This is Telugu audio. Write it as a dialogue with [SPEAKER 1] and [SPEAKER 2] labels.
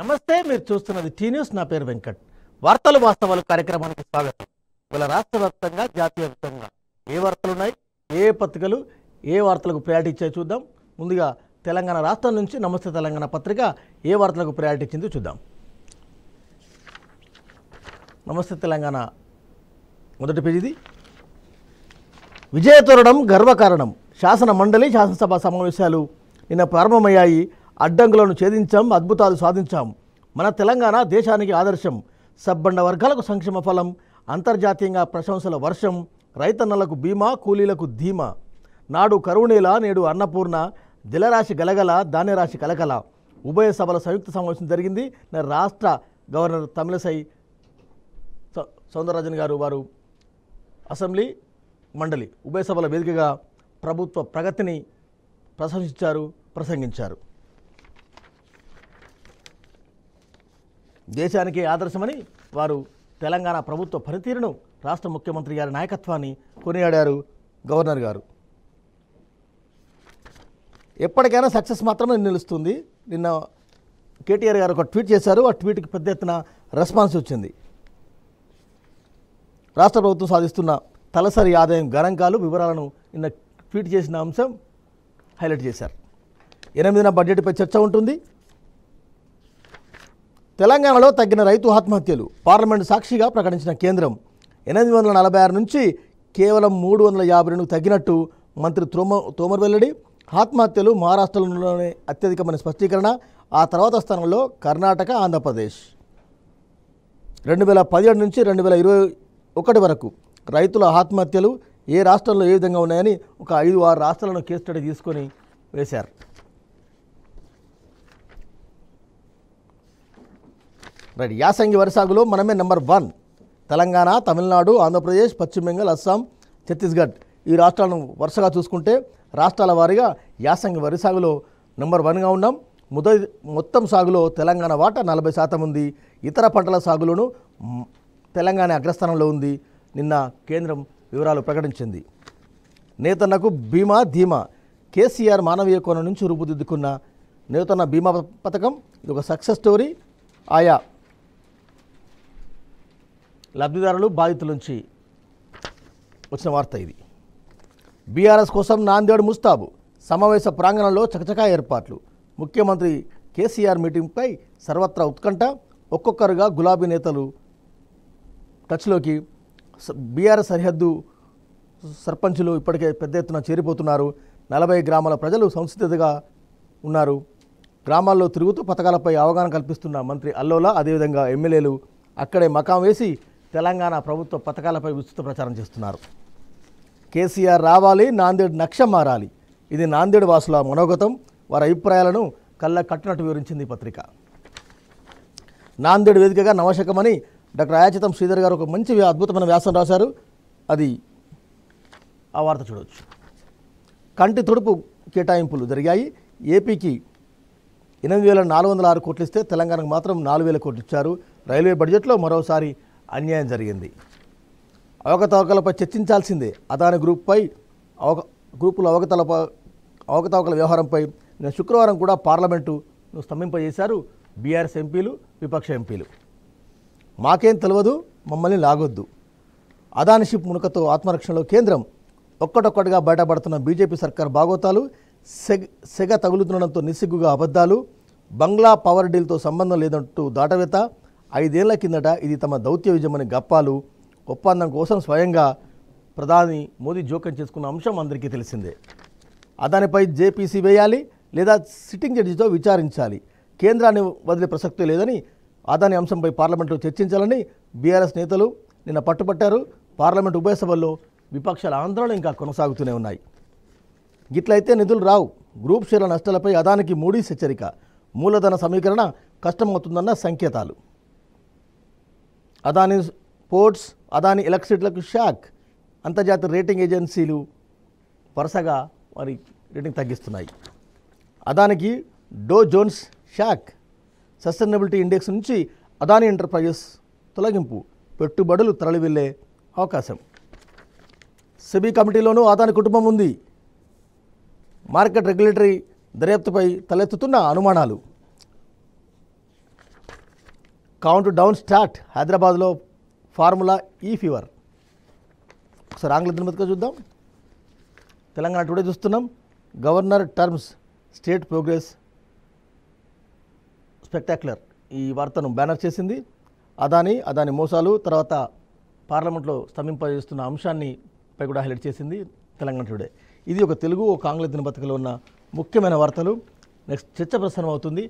[SPEAKER 1] నమస్తే మీరు చూస్తున్నది టీ న్యూస్ నా పేరు వెంకట్ వార్తలు వాస్తవాలు కార్యక్రమానికి స్వాగతం ఇలా రాష్ట్ర వ్యాప్తంగా జాతీయ వ్యాప్తంగా ఏ వార్తలు ఉన్నాయి ఏ పత్రికలు ఏ వార్తలకు ప్రయారిటీ ఇచ్చాయి చూద్దాం ముందుగా తెలంగాణ రాష్ట్రం నుంచి నమస్తే తెలంగాణ పత్రిక ఏ వార్తలకు ప్రయారిటీ ఇచ్చిందో చూద్దాం నమస్తే తెలంగాణ మొదటి పేజీది విజయతోరణం గర్వకారణం శాసన మండలి శాసనసభ సమావేశాలు నిన్న ప్రారంభమయ్యాయి అడ్డంకులను ఛేదించాం అద్భుతాలు సాధించాం మన తెలంగాణ దేశానికి ఆదర్శం సబ్బండ వర్గాలకు సంక్షేమ ఫలం అంతర్జాతీయంగా ప్రశంసల వర్షం రైతన్నలకు బీమా కూలీలకు ధీమా నాడు కరుణేల నేడు అన్నపూర్ణ దిలరాశి గలగల ధాన్యరాశి కలగల ఉభయ సభల సంయుక్త సమావేశం జరిగింది రాష్ట్ర గవర్నర్ తమిళసై సౌందరరాజన్ గారు వారు అసెంబ్లీ మండలి ఉభయ సభల వేదికగా ప్రభుత్వ ప్రగతిని ప్రశంసించారు ప్రసంగించారు దేశానికి ఆదర్శమని వారు తెలంగాణ ప్రభుత్వ పనితీరును రాష్ట్ర ముఖ్యమంత్రి గారి నాయకత్వాన్ని కొనియాడారు గవర్నర్ గారు ఎప్పటికైనా సక్సెస్ మాత్రమే నిలుస్తుంది నిన్న కేటీఆర్ గారు ఒక ట్వీట్ చేశారు ఆ ట్వీట్కి పెద్ద ఎత్తున రెస్పాన్స్ వచ్చింది రాష్ట్ర ప్రభుత్వం సాధిస్తున్న తలసరి ఆదాయం గణాంకాలు వివరాలను నిన్న ట్వీట్ చేసిన అంశం హైలైట్ చేశారు ఎనిమిదిన బడ్జెట్పై చర్చ ఉంటుంది తెలంగాణలో తగ్గిన రైతు ఆత్మహత్యలు పార్లమెంటు సాక్షిగా ప్రకటించిన కేంద్రం ఎనిమిది వందల నలభై ఆరు నుంచి కేవలం మూడు వందల యాభై రెండు తగ్గినట్టు మంత్రి తోమ తోమర్ వెల్లడి ఆత్మహత్యలు మహారాష్ట్రలోనే అత్యధికమైన స్పష్టీకరణ ఆ తర్వాత స్థానంలో కర్ణాటక ఆంధ్రప్రదేశ్ రెండు వేల పదిహేడు నుంచి రెండు వేల ఇరవై ఒకటి వరకు రైతుల ఆత్మహత్యలు ఏ రాష్ట్రంలో ఏ విధంగా ఉన్నాయని ఒక ఐదు ఆరు రాష్ట్రాలను కేసు స్టడీ తీసుకొని వేశారు రైట్ యాసంగి వరి సాగులో మనమే నెంబర్ వన్ తెలంగాణ తమిళనాడు ఆంధ్రప్రదేశ్ పశ్చిమ బెంగాల్ అస్సాం ఛత్తీస్గఢ్ ఈ రాష్ట్రాలను వరుసగా చూసుకుంటే రాష్ట్రాల వారీగా యాసంగి వరి సాగులో నెంబర్ వన్గా ఉన్నాం మొద మొత్తం సాగులో తెలంగాణ వాటా నలభై శాతం ఉంది ఇతర పంటల సాగులోనూ తెలంగాణ అగ్రస్థానంలో ఉంది నిన్న కేంద్రం వివరాలు ప్రకటించింది నేతన్నకు బీమా ధీమా కేసీఆర్ మానవీయ కోణం నుంచి రూపుదిద్దుకున్న నేతన్న బీమా పథకం ఇది ఒక సక్సెస్ స్టోరీ ఆయా లబ్ధిదారులు బాధితుల నుంచి వచ్చిన వార్త ఇది బీఆర్ఎస్ కోసం నాందేడు ముస్తాబు సమావేశ ప్రాంగణంలో చకచకా ఏర్పాట్లు ముఖ్యమంత్రి కేసీఆర్ మీటింగ్పై సర్వత్రా ఉత్కంఠ ఒక్కొక్కరుగా గులాబీ నేతలు టచ్లోకి బీఆర్ఎస్ సరిహద్దు సర్పంచులు ఇప్పటికే పెద్ద ఎత్తున చేరిపోతున్నారు నలభై గ్రామాల ప్రజలు సంసిద్ధతగా ఉన్నారు గ్రామాల్లో తిరుగుతూ పథకాలపై అవగాహన కల్పిస్తున్న మంత్రి అల్లోలా అదేవిధంగా ఎమ్మెల్యేలు అక్కడే మకాం వేసి తెలంగాణ ప్రభుత్వ పథకాలపై విస్తృత ప్రచారం చేస్తున్నారు కేసీఆర్ రావాలి నాందేడు నక్ష మారాలి ఇది నాందేడు వాసుల మనోగతం వారి అభిప్రాయాలను కళ్ళ కట్టినట్టు వివరించింది పత్రిక నాందేడు వేదికగా నవశకమని డాక్టర్ అయాచితం శ్రీధర్ గారు ఒక మంచి అద్భుతమైన వ్యాసం రాశారు అది ఆ వార్త చూడవచ్చు కంటి తుడుపు కేటాయింపులు జరిగాయి ఏపీకి ఎనిమిది వేల నాలుగు వందల ఆరు కోట్లు ఇస్తే తెలంగాణకు మాత్రం నాలుగు వేల కోట్లు ఇచ్చారు రైల్వే బడ్జెట్లో మరోసారి అన్యాయం జరిగింది అవకతవకలపై చర్చించాల్సిందే అదాని గ్రూప్పై అవక గ్రూపుల అవకతలపై అవకతవకల వ్యవహారంపై నేను శుక్రవారం కూడా పార్లమెంటు స్తంభింపజేశారు బీఆర్ఎస్ ఎంపీలు విపక్ష ఎంపీలు మాకేం తెలియదు మమ్మల్ని లాగొద్దు అదాని షిప్ మునకతో ఆత్మరక్షణలో కేంద్రం ఒక్కటొక్కటిగా బయటపడుతున్న బీజేపీ సర్కార్ బాగోతాలు సెగ సెగ తగులుతుండడంతో నిస్సిగ్గుగా అబద్ధాలు బంగ్లా పవర్ డీల్తో సంబంధం లేదంటూ దాటవేత ఐదేళ్ల కిందట ఇది తమ దౌత్య విజయమని గప్పాలు ఒప్పందం కోసం స్వయంగా ప్రధాని మోదీ జోక్యం చేసుకున్న అంశం అందరికీ తెలిసిందే అదానిపై జేపీసీ వేయాలి లేదా సిట్టింగ్ జడ్జితో విచారించాలి కేంద్రాన్ని వదిలే ప్రసక్తి లేదని అదాని అంశంపై పార్లమెంట్లో చర్చించాలని బీఆర్ఎస్ నేతలు నిన్న పట్టుబట్టారు పార్లమెంట్ ఉభయ సభల్లో విపక్షాల ఆందోళన ఇంకా కొనసాగుతూనే ఉన్నాయి గిట్లయితే నిధులు రావు గ్రూప్ షేర్ల నష్టాలపై అదానికి మూడీస్ హెచ్చరిక మూలధన సమీకరణ కష్టమవుతుందన్న సంకేతాలు అదాని పోర్ట్స్ అదాని ఎలక్ట్రిసిటీలకు షాక్ అంతర్జాతీయ రేటింగ్ ఏజెన్సీలు వరుసగా వారి రేటింగ్ తగ్గిస్తున్నాయి అదానికి Dow Jones shock Sustainability Index నుంచి అదాని ఎంటర్ప్రైజెస్ తొలగింపు పెట్టుబడులు తరలివెళ్లే అవకాశం సెబీ కమిటీలోనూ అదాని కుటుంబం ఉంది మార్కెట్ రెగ్యులేటరీ దర్యాప్తుపై తలెత్తుతున్న అనుమానాలు కౌంట్ డౌన్ స్టార్ట్ హైదరాబాద్లో ఫార్ములా ఈ ఫీవర్ ఒకసారి ఆంగ్ల దినపతిగా చూద్దాం తెలంగాణ టుడే చూస్తున్నాం governor terms state progress spectacular ఈ వార్తను బ్యానర్ చేసింది అదాని అదాని మోసాలు తర్వాత పార్లమెంట్లో స్తంభింపజేస్తున్న అంశాన్ని పై కూడా హైలైట్ చేసింది తెలంగాణ టుడే ఇది ఒక తెలుగు ఒక ఆంగ్ల దినపత్రికలో ఉన్న ముఖ్యమైన వార్తలు నెక్స్ట్ చర్చ ప్రసారం అవుతుంది